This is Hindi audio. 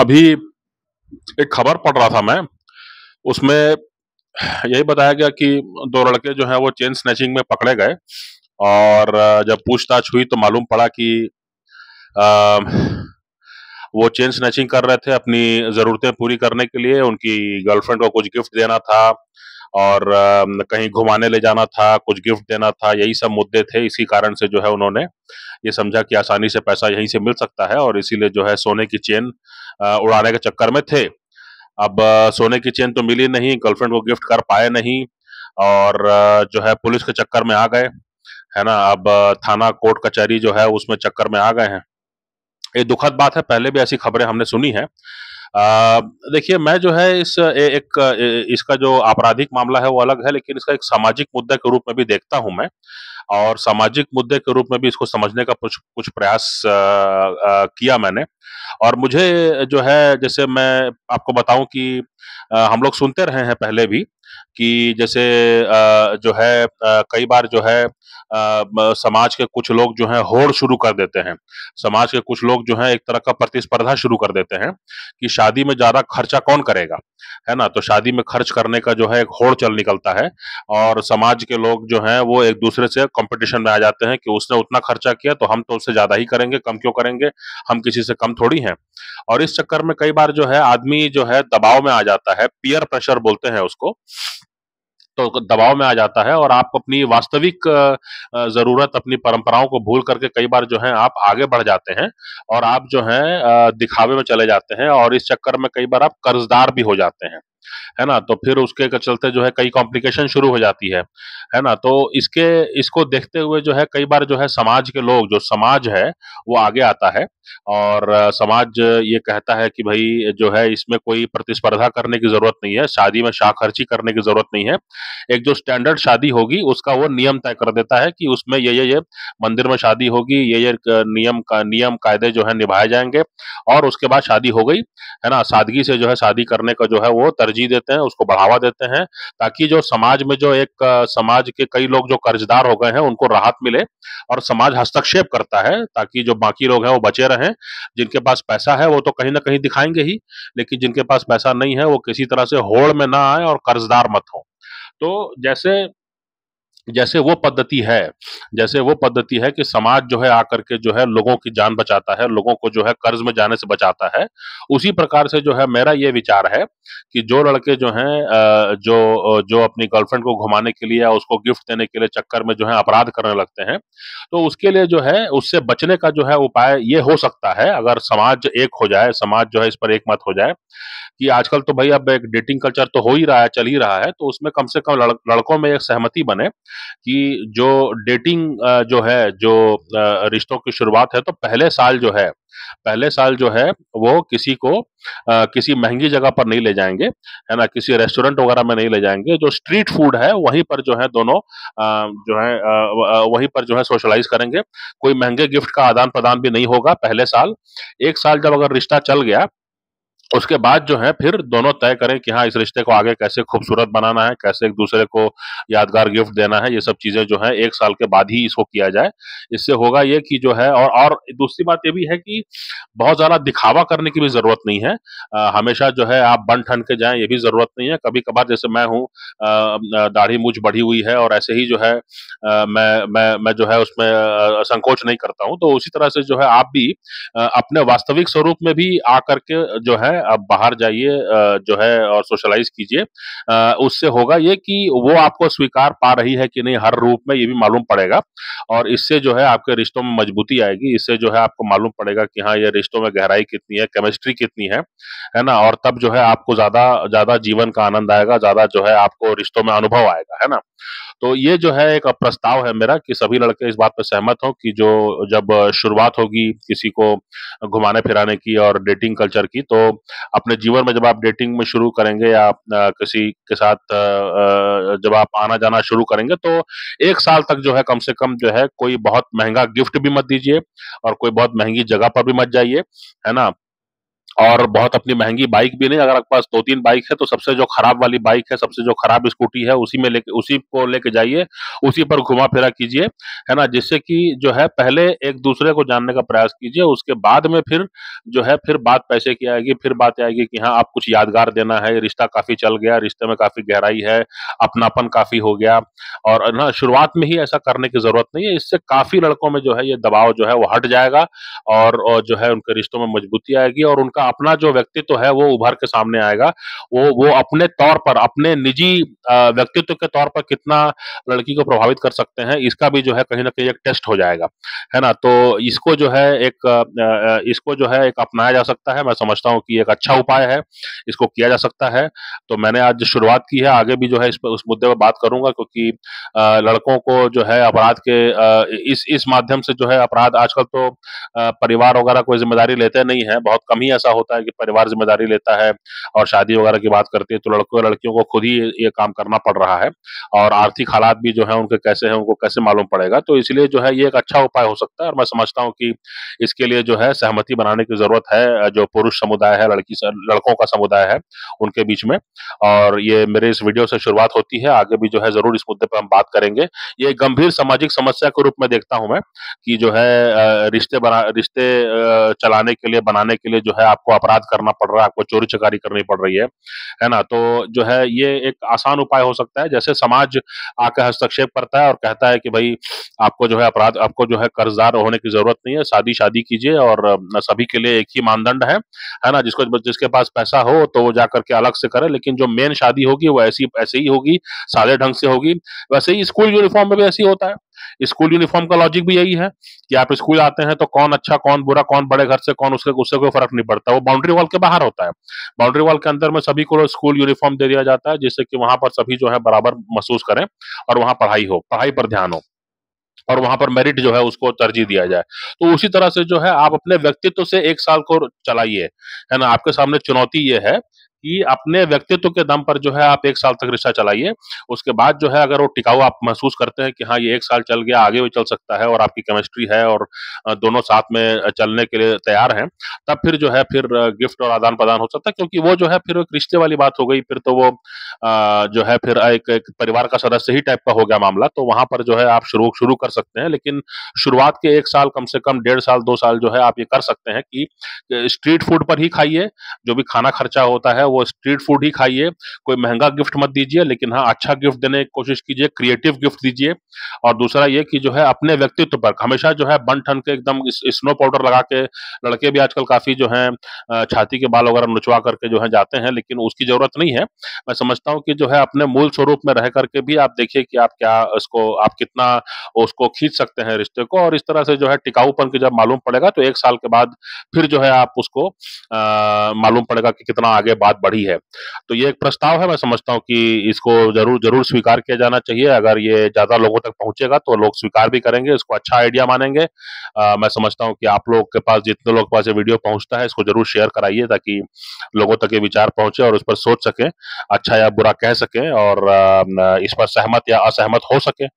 अभी एक खबर पढ़ रहा था मैं उसमें यही बताया गया कि दो लड़के जो है वो चेन स्नैचिंग में पकड़े गए और जब पूछताछ हुई तो मालूम पड़ा कि वो चेन स्नैचिंग कर रहे थे अपनी ज़रूरतें पूरी करने के लिए उनकी गर्लफ्रेंड को कुछ गिफ्ट देना था और कहीं घुमाने ले जाना था कुछ गिफ्ट देना था यही सब मुद्दे थे इसी कारण से जो है उन्होंने ये समझा कि आसानी से पैसा यहीं से मिल सकता है और इसीलिए जो है सोने की चेन उड़ाने के चक्कर में थे अब सोने की चेन तो मिली नहीं गर्लफ्रेंड को गिफ्ट कर पाए नहीं और जो है पुलिस के चक्कर में आ गए है ना अब थाना कोर्ट कचहरी जो है उसमें चक्कर में आ गए हैं ये दुखद बात है पहले भी ऐसी खबरें हमने सुनी है देखिए मैं जो है इस ए, एक ए, इसका जो आपराधिक मामला है वो अलग है लेकिन इसका एक सामाजिक मुद्दा के रूप में भी देखता हूं मैं और सामाजिक मुद्दे के रूप में भी इसको समझने का कुछ कुछ प्रयास आ, आ, किया मैंने और मुझे जो है जैसे मैं आपको बताऊं कि आ, हम लोग सुनते रहे हैं पहले भी कि जैसे आ, जो है आ, कई बार जो है समाज के कुछ लोग जो है होड़ शुरू कर देते हैं समाज के कुछ लोग जो है एक तरह का प्रतिस्पर्धा शुरू कर देते हैं कि शादी में ज्यादा खर्चा कौन करेगा है ना तो शादी में खर्च करने का जो है एक होड़ चल निकलता है और समाज के लोग जो है वो एक दूसरे से कंपटीशन में आ जाते हैं कि उसने उतना खर्चा किया तो हम तो उससे ज्यादा ही करेंगे कम क्यों करेंगे हम किसी से कम थोड़ी हैं और इस चक्कर में कई बार जो है आदमी जो है दबाव में आ जाता है पियर प्रेशर बोलते हैं उसको तो दबाव में आ जाता है और आप अपनी वास्तविक जरूरत अपनी परंपराओं को भूल करके कई बार जो है आप आगे बढ़ जाते हैं और आप जो है दिखावे में चले जाते हैं और इस चक्कर में कई बार आप कर्जदार भी हो जाते हैं है ना तो फिर उसके चलते जो है कई कॉम्प्लिकेशन शुरू हो जाती है है ना तो इसके इसको देखते हुए जो है कई बार जो है समाज के लोग जो समाज है वो आगे आता है और समाज ये कहता है कि भाई जो है इसमें कोई प्रतिस्पर्धा करने की जरूरत नहीं है शादी में शाखर्ची करने की जरूरत नहीं है एक जो स्टैंडर्ड शादी होगी उसका वो नियम तय कर देता है कि उसमें ये ये ये मंदिर में शादी होगी ये ये नियम का नियम कायदे जो है निभाए जाएंगे और उसके बाद शादी हो गई है ना सादगी से जो है शादी करने का जो है वो तर्ज तरजीह देते हैं उसको बढ़ावा देते हैं ताकि जो समाज में जो एक समाज के कई लोग जो कर्जदार हो गए हैं उनको राहत मिले और समाज हस्तक्षेप करता है ताकि जो बाकी लोग हैं वो बचे रहें जिनके पास पैसा है वो तो कहीं ना कहीं दिखाएंगे ही लेकिन जिनके पास पैसा नहीं है वो किसी तरह से होड़ में ना आए और कर्जदार मत हो तो जैसे जैसे वो पद्धति है जैसे वो पद्धति है कि समाज जो है आकर के जो है लोगों की जान बचाता है लोगों को जो है कर्ज में जाने से बचाता है उसी प्रकार से जो है मेरा ये विचार है कि जो लड़के जो हैं जो जो अपनी गर्लफ्रेंड को घुमाने के लिए या उसको गिफ्ट देने के लिए चक्कर में जो है अपराध करने लगते हैं तो उसके लिए जो है उससे बचने का जो है उपाय ये हो सकता है अगर समाज एक हो जाए समाज जो है इस पर एक मत हो जाए कि आजकल तो भाई अब एक डेटिंग कल्चर तो हो ही रहा है चल ही रहा है तो उसमें कम से कम लड़कों में एक सहमति बने कि जो डेटिंग जो है जो रिश्तों की शुरुआत है तो पहले साल जो है पहले साल जो है वो किसी को आ, किसी महंगी जगह पर नहीं ले जाएंगे है ना किसी रेस्टोरेंट वगैरह में नहीं ले जाएंगे जो स्ट्रीट फूड है वहीं पर जो है दोनों आ, जो है आ, वहीं पर जो है सोशलाइज करेंगे कोई महंगे गिफ्ट का आदान प्रदान भी नहीं होगा पहले साल एक साल जब अगर रिश्ता चल गया उसके बाद जो है फिर दोनों तय करें कि हाँ इस रिश्ते को आगे कैसे खूबसूरत बनाना है कैसे एक दूसरे को यादगार गिफ्ट देना है ये सब चीजें जो है एक साल के बाद ही इसको किया जाए इससे होगा ये कि जो है और और दूसरी बात ये भी है कि बहुत ज्यादा दिखावा करने की भी जरूरत नहीं है आ, हमेशा जो है आप बन ठन के जाए ये भी जरूरत नहीं है कभी कभार जैसे मैं हूँ दाढ़ी मुझ बढ़ी हुई है और ऐसे ही जो है आ, मैं मैं मैं जो है उसमें संकोच नहीं करता हूँ तो उसी तरह से जो है आप भी अपने वास्तविक स्वरूप में भी आकर के जो है आप बाहर जाइए जो है और सोशलाइज कीजिए उससे होगा ये कि वो आपको स्वीकार पा रही है कि नहीं हर रूप में ये भी मालूम पड़ेगा और इससे जो है आपके रिश्तों में मजबूती आएगी इससे जो है आपको मालूम पड़ेगा कि हाँ ये रिश्तों में गहराई कितनी है केमिस्ट्री कितनी है है ना और तब जो है आपको ज्यादा ज्यादा जीवन का आनंद आएगा ज्यादा जो है आपको रिश्तों में अनुभव आएगा है ना तो ये जो है एक प्रस्ताव है मेरा कि सभी लड़के इस बात पर सहमत हों कि जो जब शुरुआत होगी किसी को घुमाने फिराने की और डेटिंग कल्चर की तो अपने जीवन में जब आप डेटिंग में शुरू करेंगे या किसी के साथ जब आप आना जाना शुरू करेंगे तो एक साल तक जो है कम से कम जो है कोई बहुत महंगा गिफ्ट भी मत दीजिए और कोई बहुत महंगी जगह पर भी मत जाइए है ना और बहुत अपनी महंगी बाइक भी नहीं अगर आपके पास दो तीन बाइक है तो सबसे जो खराब वाली बाइक है सबसे जो खराब स्कूटी है उसी में लेके उसी को लेके जाइए उसी पर घुमा फिरा कीजिए है ना जिससे कि जो है पहले एक दूसरे को जानने का प्रयास कीजिए उसके बाद में फिर जो है फिर बात पैसे की आएगी फिर बात आएगी कि हाँ आप कुछ यादगार देना है रिश्ता काफी चल गया रिश्ते में काफी गहराई है अपनापन काफी हो गया और ना शुरुआत में ही ऐसा करने की जरूरत नहीं है इससे काफी लड़कों में जो है ये दबाव जो है वो हट जाएगा और, और जो है उनके रिश्तों में मजबूती आएगी और उनका अपना जो व्यक्तित्व है वो उभर के सामने आएगा वो वो अपने तौर पर अपने निजी व्यक्तित्व के तौर पर कितना लड़की को प्रभावित कर सकते हैं इसका भी जो है कहीं ना कहीं एक टेस्ट हो जाएगा है ना तो इसको जो है एक इसको जो है एक अपनाया जा सकता है मैं समझता हूँ कि एक अच्छा उपाय है इसको किया जा सकता है तो मैंने आज शुरुआत की है आगे भी जो है इस पर उस मुद्दे पर बात करूंगा क्योंकि लड़कों को जो है अपराध के इस इस माध्यम से जो है अपराध आजकल तो परिवार वगैरह कोई जिम्मेदारी लेते नहीं है बहुत कम ही ऐसा होता है कि परिवार जिम्मेदारी लेता है और शादी वगैरह की बात करती है तो लड़कों और लड़कियों को खुद ही ये काम करना पड़ रहा है और आर्थिक हालात भी जो है उनके कैसे हैं उनको कैसे मालूम पड़ेगा तो इसलिए जो है ये एक अच्छा उपाय हो सकता है और मैं समझता हूँ कि इसके लिए जो है सहमति बनाने की जरूरत है जो पुरुष समुदाय है लड़की लड़कों का समुदाय है उनके बीच में और ये मेरे इस वीडियो से शुरुआत होती है आगे भी जो है जरूर इस मुद्दे पर हम बात करेंगे ये गंभीर सामाजिक समस्या के रूप में देखता हूँ मैं कि जो है रिश्ते बना रिश्ते चलाने के लिए बनाने के लिए जो है आपको आपको अपराध करना पड़ रहा है आपको चोरी चकारी करनी पड़ रही है है ना तो जो है ये एक आसान उपाय हो सकता है जैसे समाज आकर हस्तक्षेप करता है और कहता है कि भाई आपको जो है अपराध आपको जो है कर्जदार होने की जरूरत नहीं है शादी शादी कीजिए और सभी के लिए एक ही मानदंड है है ना जिसको जिसके पास पैसा हो तो वो जाकर के अलग से करे लेकिन जो मेन शादी होगी वो ऐसी ऐसे ही होगी सादे ढंग से होगी वैसे ही स्कूल यूनिफॉर्म में भी ऐसे ही होता है स्कूल यूनिफॉर्म का लॉजिक भी यही है कि आप स्कूल आते हैं तो कौन अच्छा कौन बुरा कौन बड़े घर से कौन उसके उससे कोई फर्क नहीं पड़ता वो बाउंड्री वॉल के बाहर होता है बाउंड्री वॉल के अंदर में सभी को स्कूल यूनिफॉर्म दे दिया जाता है जिससे कि वहां पर सभी जो है बराबर महसूस करें और वहां पढ़ाई हो पढ़ाई पर ध्यान हो और वहां पर मेरिट जो है उसको तरजीह दिया जाए तो उसी तरह से जो है आप अपने व्यक्तित्व से एक साल को चलाइए है ना आपके सामने चुनौती ये है कि अपने व्यक्तित्व के दम पर जो है आप एक साल तक रिश्ता चलाइए उसके बाद जो है अगर वो टिकाऊ आप महसूस करते हैं कि हाँ ये एक साल चल गया आगे भी चल सकता है और आपकी केमिस्ट्री है और दोनों साथ में चलने के लिए तैयार हैं तब फिर जो है फिर गिफ्ट और आदान प्रदान हो सकता है क्योंकि वो जो है फिर एक रिश्ते वाली बात हो गई फिर तो वो जो है फिर एक, एक परिवार का सदस्य ही टाइप का हो गया मामला तो वहां पर जो है आप शुरू शुरू कर सकते हैं लेकिन शुरुआत के एक साल कम से कम डेढ़ साल दो साल जो है आप ये कर सकते हैं कि स्ट्रीट फूड पर ही खाइए जो भी खाना खर्चा होता है वो स्ट्रीट फूड ही खाइए कोई महंगा गिफ्ट मत दीजिए लेकिन हाँ अच्छा गिफ्ट देने की कोशिश कीजिए क्रिएटिव गिफ्ट दीजिए और दूसरा ये कि जो है अपने व्यक्तित्व पर हमेशा जो है बन ठन के एकदम स्नो पाउडर लगा के लड़के भी आजकल काफी जो है छाती के बाल वगैरह नुचवा करके जो है जाते हैं लेकिन उसकी जरूरत नहीं है मैं समझता हूँ कि जो है अपने मूल स्वरूप में रह करके भी आप देखिए कि आप क्या उसको आप कितना उसको खींच सकते हैं रिश्ते को और इस तरह से जो है टिकाऊपन की जब मालूम पड़ेगा तो एक साल के बाद फिर जो है आप उसको मालूम पड़ेगा कि कितना आगे बात बढ़ी है तो ये एक प्रस्ताव है मैं समझता हूँ कि इसको जरूर जरूर स्वीकार किया जाना चाहिए अगर ये ज्यादा लोगों तक पहुंचेगा तो लोग स्वीकार भी करेंगे इसको अच्छा आइडिया मानेंगे आ, मैं समझता हूँ कि आप लोग के पास जितने लोग पास ये वीडियो पहुंचता है इसको जरूर शेयर कराइए ताकि लोगों तक ये विचार पहुंचे और उस पर सोच सकें अच्छा या बुरा कह सकें और इस पर सहमत या असहमत हो सके